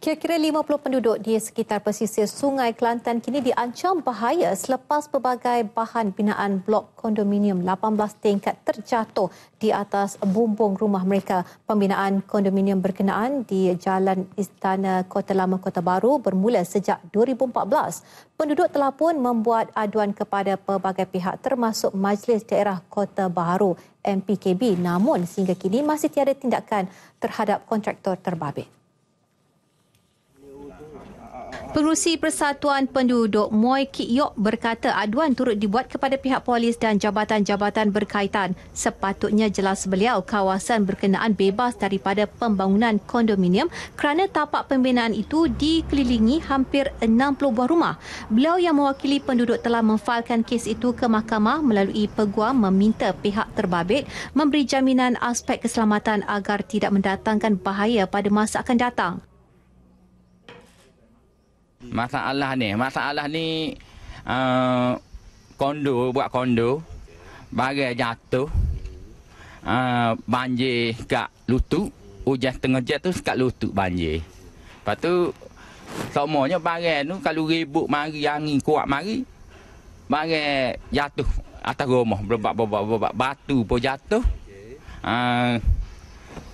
Kira-kira 50 penduduk di sekitar pesisir Sungai Kelantan kini diancam bahaya selepas pelbagai bahan binaan blok kondominium 18 tingkat terjatuh di atas bumbung rumah mereka. Pembinaan kondominium berkenaan di Jalan Istana Kota Lama Kota Baru bermula sejak 2014. Penduduk telah pun membuat aduan kepada pelbagai pihak termasuk Majlis Daerah Kota Baru MPKB namun sehingga kini masih tiada tindakan terhadap kontraktor terbabit. Pengurusi Persatuan Penduduk Moi Kit Yok berkata aduan turut dibuat kepada pihak polis dan jabatan-jabatan berkaitan. Sepatutnya jelas beliau kawasan berkenaan bebas daripada pembangunan kondominium kerana tapak pembinaan itu dikelilingi hampir 60 buah rumah. Beliau yang mewakili penduduk telah memfailkan kes itu ke mahkamah melalui peguam meminta pihak terbabit memberi jaminan aspek keselamatan agar tidak mendatangkan bahaya pada masa akan datang. Hmm. Masalah ni, masalah ni uh, kondo buat kondo bagai jatuh. Uh, banjir kat lutut, hujan tengah jet tu kat lutut banjir. Lepas tu semuanya barang tu kalau ribut mari angin kuat mari barang jatuh atas rumah berbab-bab batu pun jatuh. Uh,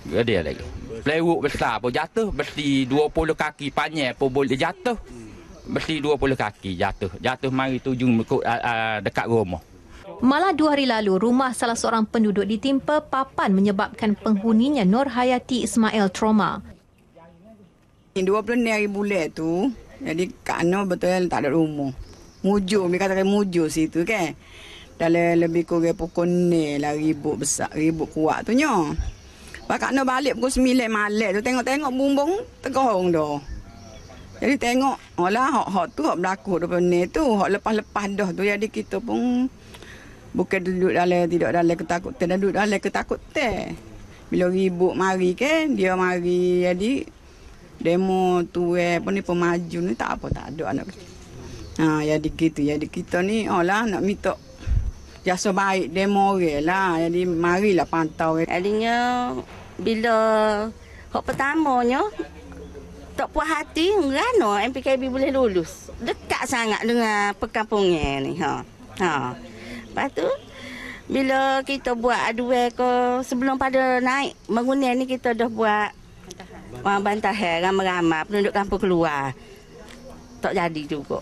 dia dia lagi. Playwood besar pun jatuh. Besi puluh kaki panjang pun boleh jatuh. Besi puluh kaki jatuh. Jatuh mari tujung ah, ah, dekat rumah. Malah dua hari lalu, rumah salah seorang penduduk ditimpa papan menyebabkan penghuninya Nur Hayati Ismail trauma. Ini dua 20 hari bulat tu, jadi Kak Nur betul tak ada rumah. Mujur, dia kata mujur situ kan. Dalam lebih kurang pukul ni lah ribut besar, ribut kuat tu nyok. Pak Kak Noh balik pukul 9 malam tu tengok-tengok bumbung tegong tu. Jadi tengok, olah hok-hok tu hok berlaku depan ni tu, hok lepas-lepas dah tu jadi kita pun bukan duduk dalam tidak dalam ketakutan dan duduk dalam ketakutan. Bila ibu mari ke kan, dia mari jadi demo tu eh pun ni pemaju ni tak apa tak ada anak. Ha jadi gitu, jadi kita ni olah nak minta jasa baik demo orang lah. Jadi mari lah pantau. Adanya bila hak pertamanya tak puas hati rano MPKB boleh lulus. Dekat sangat dengan perkampungan ni. Ha. Ha. Lepas tu bila kita buat aduan ke sebelum pada naik mengunian ni kita dah buat bantahan. Wah bantahan ramai-ramai penduduk kampung keluar. Tak jadi juga.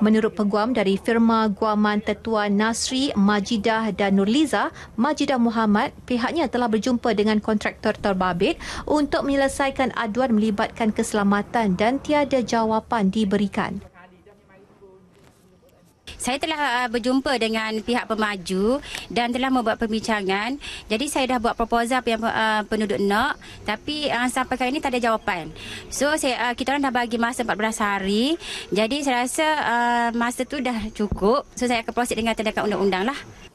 Menurut peguam dari firma guaman tetua Nasri, Majidah dan Nurliza, Majidah Muhammad, pihaknya telah berjumpa dengan kontraktor terbabit untuk menyelesaikan aduan melibatkan keselamatan dan tiada jawapan diberikan saya telah uh, berjumpa dengan pihak pemaju dan telah membuat perbincangan. Jadi saya dah buat proposal yang uh, penduduk nak tapi uh, sampai kali ini tak ada jawapan. So saya uh, kita orang dah bagi masa 14 hari. Jadi saya rasa uh, masa tu dah cukup. So saya akan proceed dengan tindakan undang-undang lah.